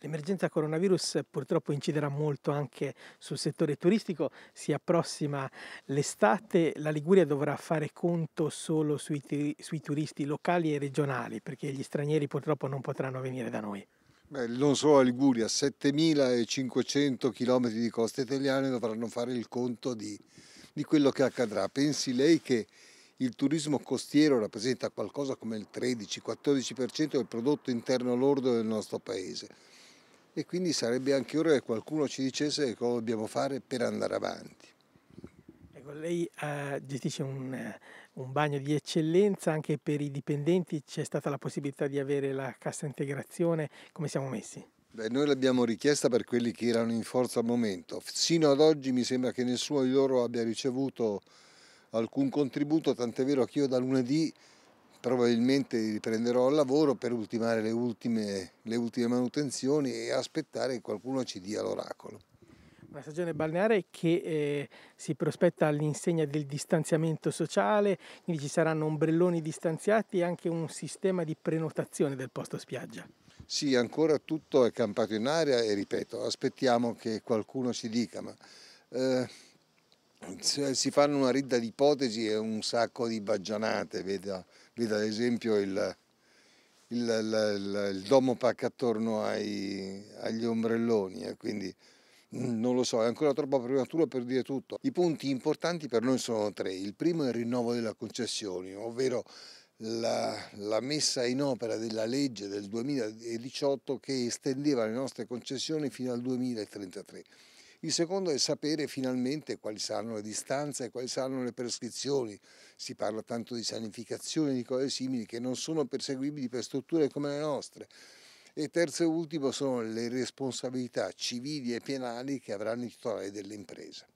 L'emergenza coronavirus purtroppo inciderà molto anche sul settore turistico, si approssima l'estate, la Liguria dovrà fare conto solo sui, sui, turisti locali e regionali perché gli stranieri purtroppo non potranno venire da noi. Beh, non solo la Liguria, 7500 km di coste italiane dovranno fare il conto di, di quello che accadrà. Pensi lei che il turismo costiero rappresenta qualcosa come il 13-14% del prodotto interno lordo del nostro paese? e quindi sarebbe anche ora che qualcuno ci dicesse cosa dobbiamo fare per andare avanti. Ecco, lei uh, gestisce un, eh, un bagno di eccellenza anche per i dipendenti, c'è stata la possibilità di avere la cassa integrazione, come siamo messi? Beh, noi l'abbiamo richiesta per quelli che erano in forza al momento. Sino ad oggi mi sembra che nessuno di loro abbia ricevuto alcun contributo, tant'è vero che io da lunedì probabilmente riprenderò il lavoro per ultimare le ultime, le ultime manutenzioni e aspettare che qualcuno ci dia l'oracolo una stagione balneare che eh, si prospetta all'insegna del distanziamento sociale, quindi ci saranno ombrelloni distanziati e anche un sistema di prenotazione del posto spiaggia. Sì, ancora tutto è campato in aria e ripeto, aspettiamo che qualcuno ci dica, ma eh, si fanno una ridda di ipotesi e un sacco di baggianate, veda, veda ad esempio il, il, il, il domo pacca attorno ai, agli ombrelloni, e eh, quindi mm, non lo so, è ancora troppo prematuro per dire tutto. I punti importanti per noi sono tre. Il primo è il rinnovo della concessione, ovvero la, la, messa in opera della legge del 2018 che estendeva le nostre concessioni fino al 2033. Il secondo è sapere finalmente quali saranno le distanze e quali saranno le prescrizioni. Si parla tanto di sanificazione, di cose simili che non sono perseguibili per strutture come le nostre. E terzo e ultimo sono le responsabilità civili e penali che avranno i titolari delle imprese.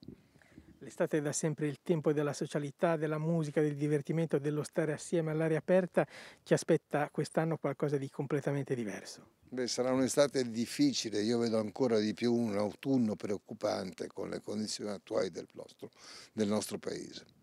L'estate è da sempre il tempo della socialità, della musica, del divertimento, dello stare assieme all'aria aperta. Ci aspetta quest'anno qualcosa di completamente diverso. Beh, sarà un'estate difficile, io vedo ancora di più un autunno preoccupante con le condizioni attuali del nostro, del nostro paese.